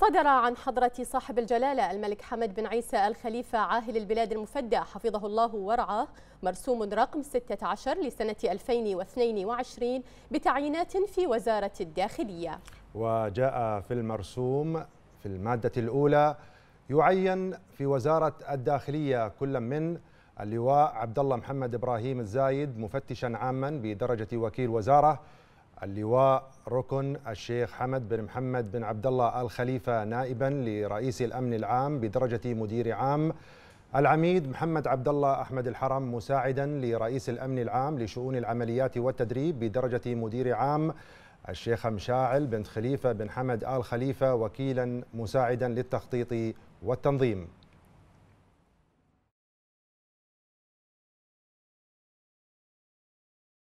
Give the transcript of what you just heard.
صدر عن حضرة صاحب الجلالة الملك حمد بن عيسى الخليفة عاهل البلاد المفدى حفظه الله ورعاه مرسوم رقم 16 لسنة 2022 بتعيينات في وزارة الداخلية وجاء في المرسوم في المادة الأولى يعين في وزارة الداخلية كل من اللواء عبد الله محمد إبراهيم الزايد مفتشا عاما بدرجة وكيل وزارة اللواء ركن الشيخ حمد بن محمد بن عبد الله الخليفة نائبا لرئيس الأمن العام بدرجة مدير عام العميد محمد عبد الله أحمد الحرم مساعدا لرئيس الأمن العام لشؤون العمليات والتدريب بدرجة مدير عام الشيخ مشاعل بن خليفة بن حمد آل خليفة وكيلا مساعدا للتخطيط والتنظيم